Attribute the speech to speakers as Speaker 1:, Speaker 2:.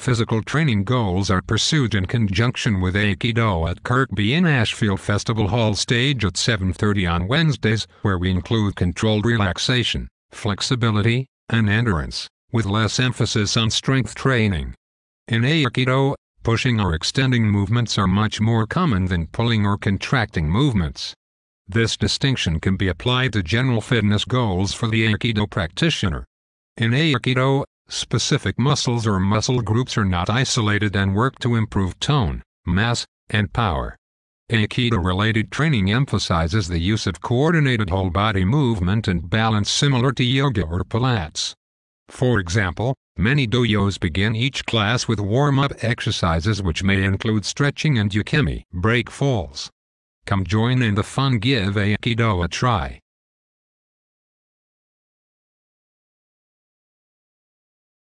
Speaker 1: Physical training goals are pursued in conjunction with Aikido at Kirkby in Ashfield Festival Hall stage at 7.30 on Wednesdays, where we include controlled relaxation, flexibility, and endurance, with less emphasis on strength training. In Aikido, pushing or extending movements are much more common than pulling or contracting movements. This distinction can be applied to general fitness goals for the Aikido practitioner. In Aikido, Specific muscles or muscle groups are not isolated and work to improve tone, mass, and power. Aikido-related training emphasizes the use of coordinated whole-body movement and balance similar to yoga or pilates. For example, many dojos begin each class with warm-up exercises which may include stretching and yukimi, break falls. Come join in the fun give Aikido a try.